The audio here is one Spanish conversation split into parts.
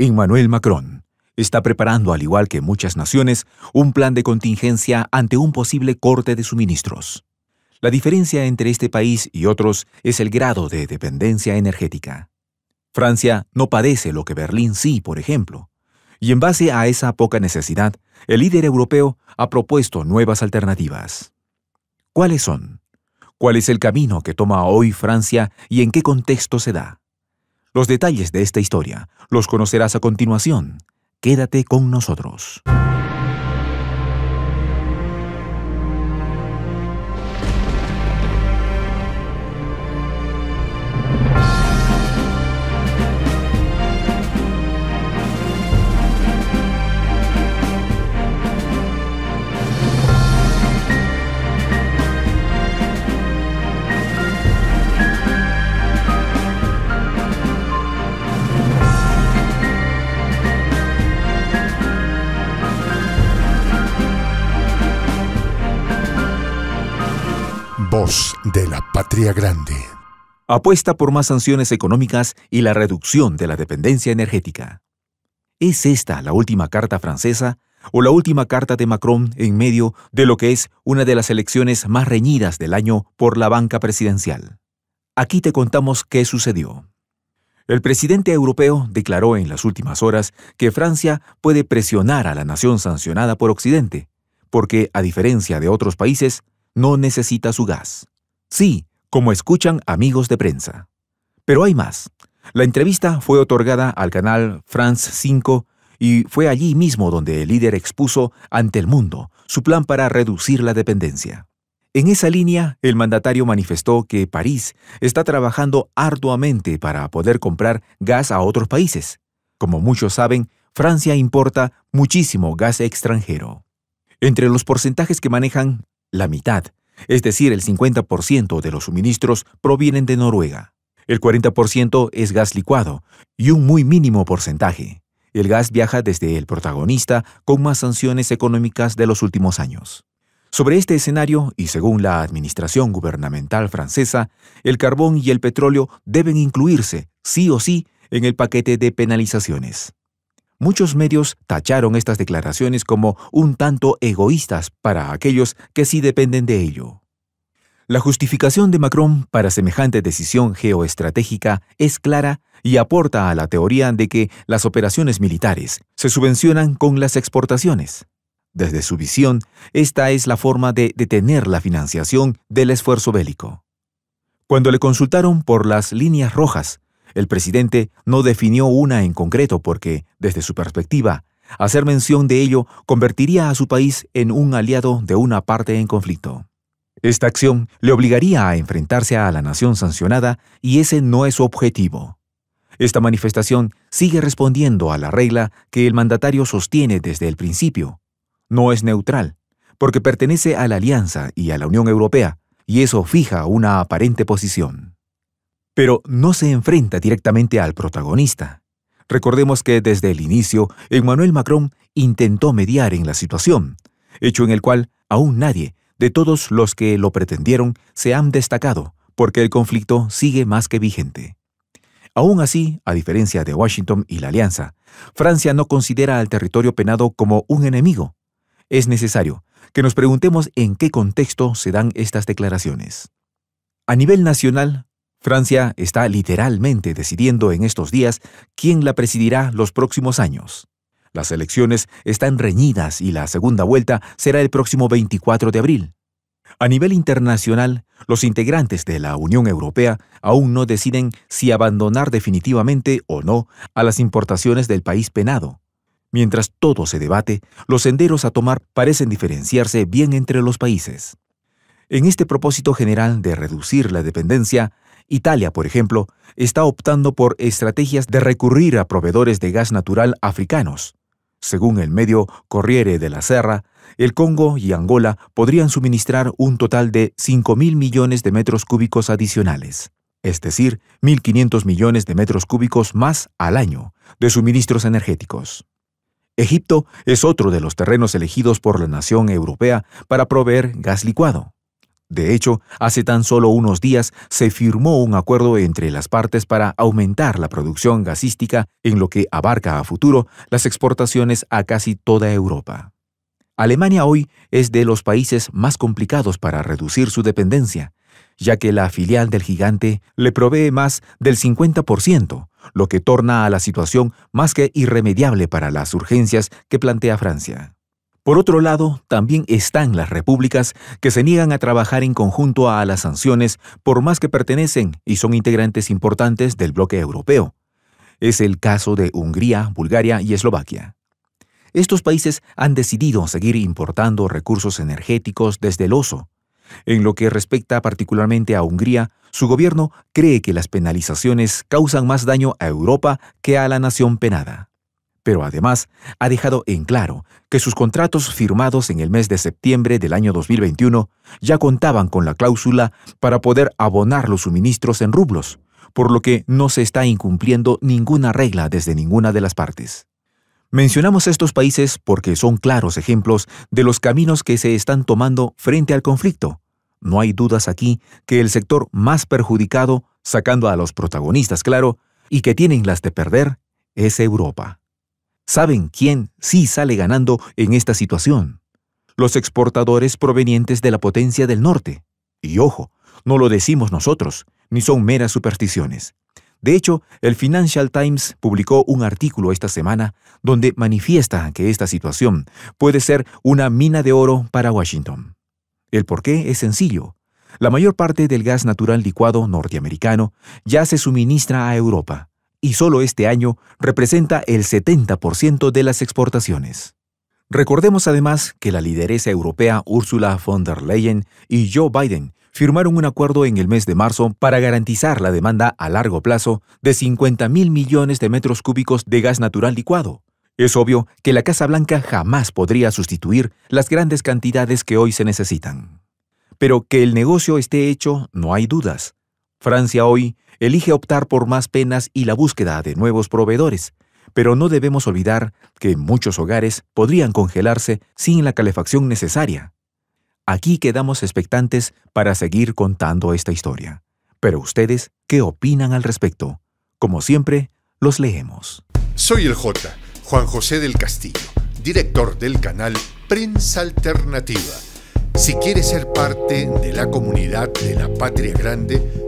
Emmanuel Macron está preparando, al igual que muchas naciones, un plan de contingencia ante un posible corte de suministros. La diferencia entre este país y otros es el grado de dependencia energética. Francia no padece lo que Berlín sí, por ejemplo. Y en base a esa poca necesidad, el líder europeo ha propuesto nuevas alternativas. ¿Cuáles son? ¿Cuál es el camino que toma hoy Francia y en qué contexto se da? Los detalles de esta historia los conocerás a continuación. Quédate con nosotros. de la Patria Grande. Apuesta por más sanciones económicas y la reducción de la dependencia energética. ¿Es esta la última carta francesa o la última carta de Macron en medio de lo que es una de las elecciones más reñidas del año por la banca presidencial? Aquí te contamos qué sucedió. El presidente europeo declaró en las últimas horas que Francia puede presionar a la nación sancionada por Occidente, porque, a diferencia de otros países, no necesita su gas. Sí, como escuchan amigos de prensa. Pero hay más. La entrevista fue otorgada al canal France 5 y fue allí mismo donde el líder expuso ante el mundo su plan para reducir la dependencia. En esa línea, el mandatario manifestó que París está trabajando arduamente para poder comprar gas a otros países. Como muchos saben, Francia importa muchísimo gas extranjero. Entre los porcentajes que manejan la mitad, es decir, el 50% de los suministros provienen de Noruega. El 40% es gas licuado y un muy mínimo porcentaje. El gas viaja desde el protagonista con más sanciones económicas de los últimos años. Sobre este escenario, y según la administración gubernamental francesa, el carbón y el petróleo deben incluirse, sí o sí, en el paquete de penalizaciones. Muchos medios tacharon estas declaraciones como un tanto egoístas para aquellos que sí dependen de ello. La justificación de Macron para semejante decisión geoestratégica es clara y aporta a la teoría de que las operaciones militares se subvencionan con las exportaciones. Desde su visión, esta es la forma de detener la financiación del esfuerzo bélico. Cuando le consultaron por las líneas rojas el presidente no definió una en concreto porque, desde su perspectiva, hacer mención de ello convertiría a su país en un aliado de una parte en conflicto. Esta acción le obligaría a enfrentarse a la nación sancionada y ese no es su objetivo. Esta manifestación sigue respondiendo a la regla que el mandatario sostiene desde el principio. No es neutral, porque pertenece a la Alianza y a la Unión Europea, y eso fija una aparente posición pero no se enfrenta directamente al protagonista. Recordemos que desde el inicio, Emmanuel Macron intentó mediar en la situación, hecho en el cual aún nadie de todos los que lo pretendieron se han destacado, porque el conflicto sigue más que vigente. Aún así, a diferencia de Washington y la Alianza, Francia no considera al territorio penado como un enemigo. Es necesario que nos preguntemos en qué contexto se dan estas declaraciones. A nivel nacional, Francia está literalmente decidiendo en estos días quién la presidirá los próximos años. Las elecciones están reñidas y la segunda vuelta será el próximo 24 de abril. A nivel internacional, los integrantes de la Unión Europea aún no deciden si abandonar definitivamente o no a las importaciones del país penado. Mientras todo se debate, los senderos a tomar parecen diferenciarse bien entre los países. En este propósito general de reducir la dependencia, Italia, por ejemplo, está optando por estrategias de recurrir a proveedores de gas natural africanos. Según el medio Corriere de la Serra, el Congo y Angola podrían suministrar un total de 5.000 millones de metros cúbicos adicionales, es decir, 1.500 millones de metros cúbicos más al año de suministros energéticos. Egipto es otro de los terrenos elegidos por la nación europea para proveer gas licuado. De hecho, hace tan solo unos días se firmó un acuerdo entre las partes para aumentar la producción gasística en lo que abarca a futuro las exportaciones a casi toda Europa. Alemania hoy es de los países más complicados para reducir su dependencia, ya que la filial del gigante le provee más del 50%, lo que torna a la situación más que irremediable para las urgencias que plantea Francia. Por otro lado, también están las repúblicas que se niegan a trabajar en conjunto a las sanciones por más que pertenecen y son integrantes importantes del bloque europeo. Es el caso de Hungría, Bulgaria y Eslovaquia. Estos países han decidido seguir importando recursos energéticos desde el oso. En lo que respecta particularmente a Hungría, su gobierno cree que las penalizaciones causan más daño a Europa que a la nación penada pero además ha dejado en claro que sus contratos firmados en el mes de septiembre del año 2021 ya contaban con la cláusula para poder abonar los suministros en rublos, por lo que no se está incumpliendo ninguna regla desde ninguna de las partes. Mencionamos estos países porque son claros ejemplos de los caminos que se están tomando frente al conflicto. No hay dudas aquí que el sector más perjudicado, sacando a los protagonistas claro, y que tienen las de perder, es Europa. ¿Saben quién sí sale ganando en esta situación? Los exportadores provenientes de la potencia del norte. Y ojo, no lo decimos nosotros, ni son meras supersticiones. De hecho, el Financial Times publicó un artículo esta semana donde manifiesta que esta situación puede ser una mina de oro para Washington. El porqué es sencillo. La mayor parte del gas natural licuado norteamericano ya se suministra a Europa y solo este año representa el 70% de las exportaciones. Recordemos además que la lideresa europea Ursula von der Leyen y Joe Biden firmaron un acuerdo en el mes de marzo para garantizar la demanda a largo plazo de 50 mil millones de metros cúbicos de gas natural licuado. Es obvio que la Casa Blanca jamás podría sustituir las grandes cantidades que hoy se necesitan. Pero que el negocio esté hecho, no hay dudas, Francia hoy elige optar por más penas y la búsqueda de nuevos proveedores, pero no debemos olvidar que muchos hogares podrían congelarse sin la calefacción necesaria. Aquí quedamos expectantes para seguir contando esta historia. Pero ustedes, ¿qué opinan al respecto? Como siempre, los leemos. Soy el J, Juan José del Castillo, director del canal Prensa Alternativa. Si quieres ser parte de la comunidad de la Patria Grande,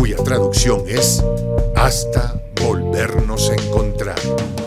cuya traducción es Hasta volvernos a encontrar.